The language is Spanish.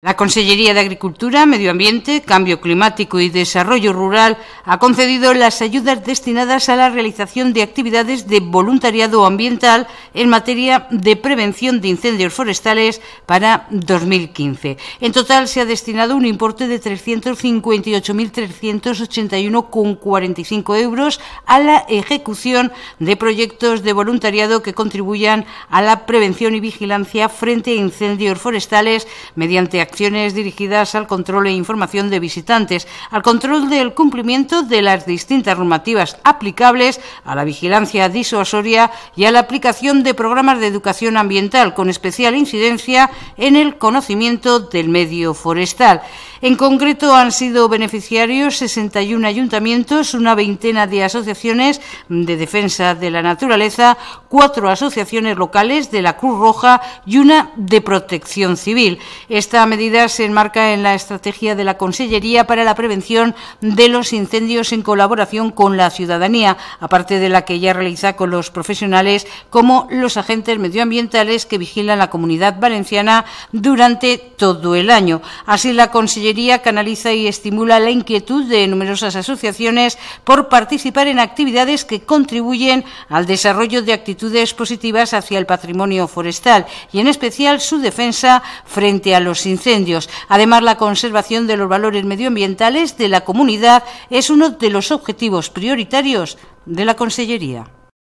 La Consellería de Agricultura, Medio Ambiente, Cambio Climático y Desarrollo Rural ha concedido las ayudas destinadas a la realización de actividades de voluntariado ambiental en materia de prevención de incendios forestales para 2015. En total se ha destinado un importe de 358.381,45 euros a la ejecución de proyectos de voluntariado que contribuyan a la prevención y vigilancia frente a incendios forestales mediante acciones dirigidas al control e información de visitantes, al control del cumplimiento de las distintas normativas aplicables, a la vigilancia disuasoria y a la aplicación de programas de educación ambiental, con especial incidencia en el conocimiento del medio forestal. En concreto, han sido beneficiarios 61 ayuntamientos, una veintena de asociaciones de defensa de la naturaleza, cuatro asociaciones locales de la Cruz Roja y una de protección civil. Esta se enmarca en la estrategia de la Consellería para la prevención de los incendios en colaboración con la ciudadanía, aparte de la que ya realiza con los profesionales como los agentes medioambientales que vigilan la comunidad valenciana durante todo el año. Así, la Consellería canaliza y estimula la inquietud de numerosas asociaciones por participar en actividades que contribuyen al desarrollo de actitudes positivas hacia el patrimonio forestal y, en especial, su defensa frente a los incendios Además, la conservación de los valores medioambientales de la comunidad es uno de los objetivos prioritarios de la Consellería.